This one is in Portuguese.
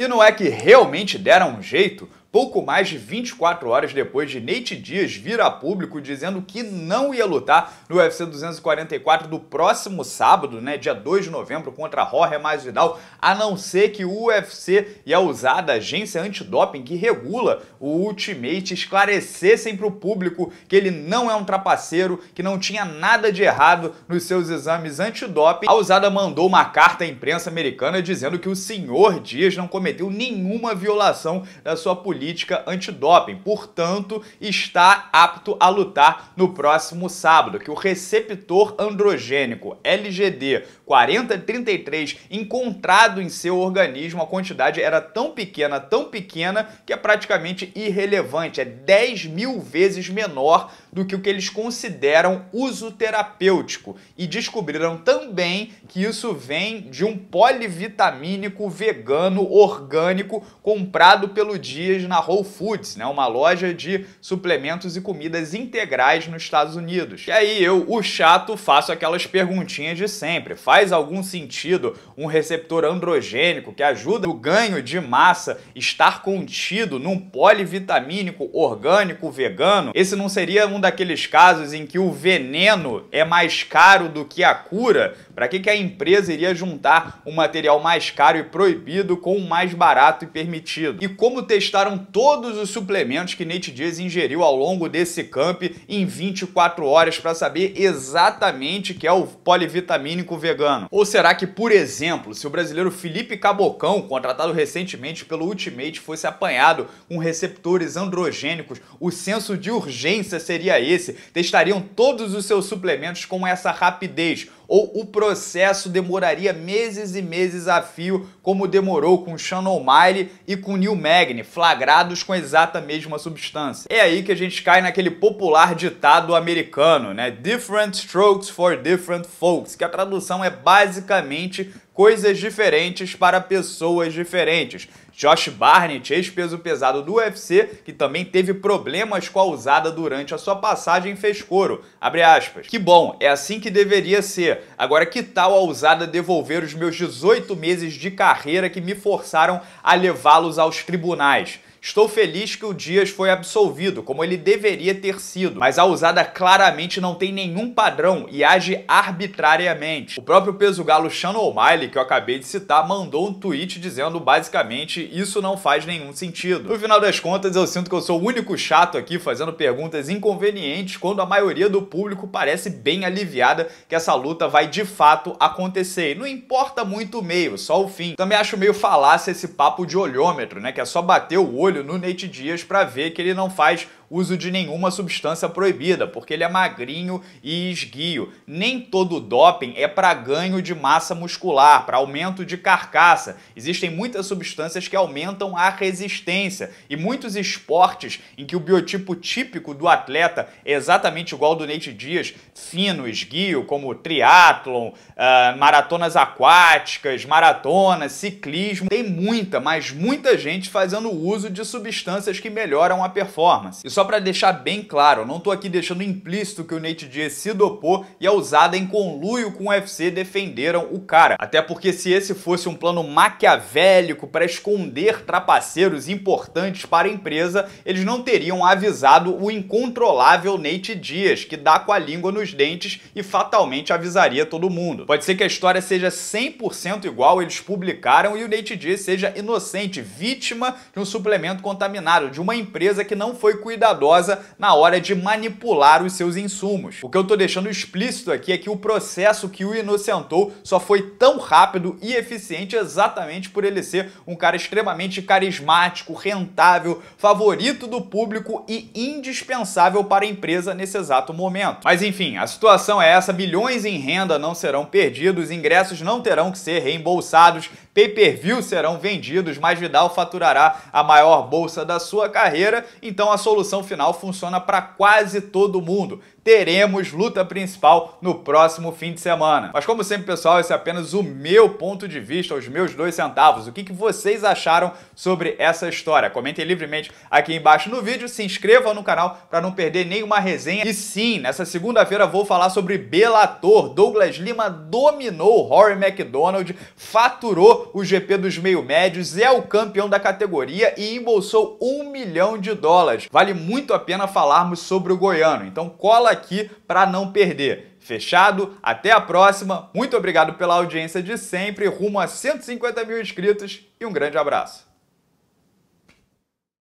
E não é que realmente deram um jeito? pouco mais de 24 horas depois de Nate Dias vir a público dizendo que não ia lutar no UFC 244 do próximo sábado, né, dia 2 de novembro, contra Jorge Masvidal, a não ser que o UFC e a usada agência antidoping que regula o Ultimate esclarecessem para o público que ele não é um trapaceiro, que não tinha nada de errado nos seus exames antidoping. A usada mandou uma carta à imprensa americana dizendo que o senhor Dias não cometeu nenhuma violação da sua política política antidoping, portanto, está apto a lutar no próximo sábado, que o receptor androgênico LGD 4033 encontrado em seu organismo, a quantidade era tão pequena, tão pequena, que é praticamente irrelevante, é 10 mil vezes menor do que o que eles consideram uso terapêutico. E descobriram também que isso vem de um polivitamínico vegano orgânico comprado pelo Dias na Whole Foods, né, uma loja de suplementos e comidas integrais nos Estados Unidos. E aí eu, o chato, faço aquelas perguntinhas de sempre. Faz algum sentido um receptor androgênico que ajuda o ganho de massa estar contido num polivitamínico orgânico vegano? Esse não seria um daqueles casos em que o veneno é mais caro do que a cura? Para que, que a empresa iria juntar um material mais caro e proibido com o um mais barato e permitido? E como testaram todos os suplementos que Nate Diaz ingeriu ao longo desse camp em 24 horas para saber exatamente que é o polivitamínico vegano. Ou será que, por exemplo, se o brasileiro Felipe Cabocão, contratado recentemente pelo Ultimate, fosse apanhado com receptores androgênicos, o senso de urgência seria esse? Testariam todos os seus suplementos com essa rapidez ou o processo demoraria meses e meses a fio, como demorou com Shannon O'Malley e com Neil Magny, flagrados com a exata mesma substância. É aí que a gente cai naquele popular ditado americano, né? Different strokes for different folks, que a tradução é basicamente coisas diferentes para pessoas diferentes. Josh Barnett, ex-peso pesado do UFC, que também teve problemas com a usada durante a sua passagem, fez couro. Abre aspas. Que bom, é assim que deveria ser. Agora que tal a usada devolver os meus 18 meses de carreira que me forçaram a levá-los aos tribunais? Estou feliz que o Dias foi absolvido, como ele deveria ter sido, mas a usada claramente não tem nenhum padrão e age arbitrariamente. O próprio peso galo Shannon O'Malley, que eu acabei de citar, mandou um tweet dizendo basicamente isso não faz nenhum sentido. No final das contas, eu sinto que eu sou o único chato aqui fazendo perguntas inconvenientes quando a maioria do público parece bem aliviada que essa luta vai de fato acontecer. E não importa muito o meio, só o fim. Também acho meio falácia esse papo de olhômetro, né? Que é só bater o olho olho no Nate Dias para ver que ele não faz uso de nenhuma substância proibida, porque ele é magrinho e esguio. Nem todo doping é para ganho de massa muscular, para aumento de carcaça. Existem muitas substâncias que aumentam a resistência e muitos esportes em que o biotipo típico do atleta é exatamente igual ao do Nate Dias, fino, esguio, como triatlon, uh, maratonas aquáticas, maratonas, ciclismo. Tem muita, mas muita gente fazendo uso de substâncias que melhoram a performance. Isso só para deixar bem claro, não estou aqui deixando implícito que o Nate Diaz se dopou e a usada em conluio com o UFC defenderam o cara. Até porque se esse fosse um plano maquiavélico para esconder trapaceiros importantes para a empresa, eles não teriam avisado o incontrolável Nate Diaz, que dá com a língua nos dentes e fatalmente avisaria todo mundo. Pode ser que a história seja 100% igual eles publicaram e o Nate Diaz seja inocente, vítima de um suplemento contaminado, de uma empresa que não foi cuidada cuidadosa na hora de manipular os seus insumos. O que eu estou deixando explícito aqui é que o processo que o inocentou só foi tão rápido e eficiente exatamente por ele ser um cara extremamente carismático, rentável, favorito do público e indispensável para a empresa nesse exato momento. Mas enfim, a situação é essa, bilhões em renda não serão perdidos, ingressos não terão que ser reembolsados, pay-per-view serão vendidos, mas Vidal faturará a maior bolsa da sua carreira, então a solução solução final funciona para quase todo mundo teremos luta principal no próximo fim de semana. Mas como sempre, pessoal, esse é apenas o meu ponto de vista, os meus dois centavos. O que, que vocês acharam sobre essa história? Comentem livremente aqui embaixo no vídeo, se inscrevam no canal para não perder nenhuma resenha. E sim, nessa segunda-feira vou falar sobre Belator. Douglas Lima dominou Rory McDonald, faturou o GP dos meio médios, é o campeão da categoria e embolsou um milhão de dólares. Vale muito a pena falarmos sobre o goiano. Então cola aqui aqui para não perder. Fechado? Até a próxima. Muito obrigado pela audiência de sempre, rumo a 150 mil inscritos e um grande abraço.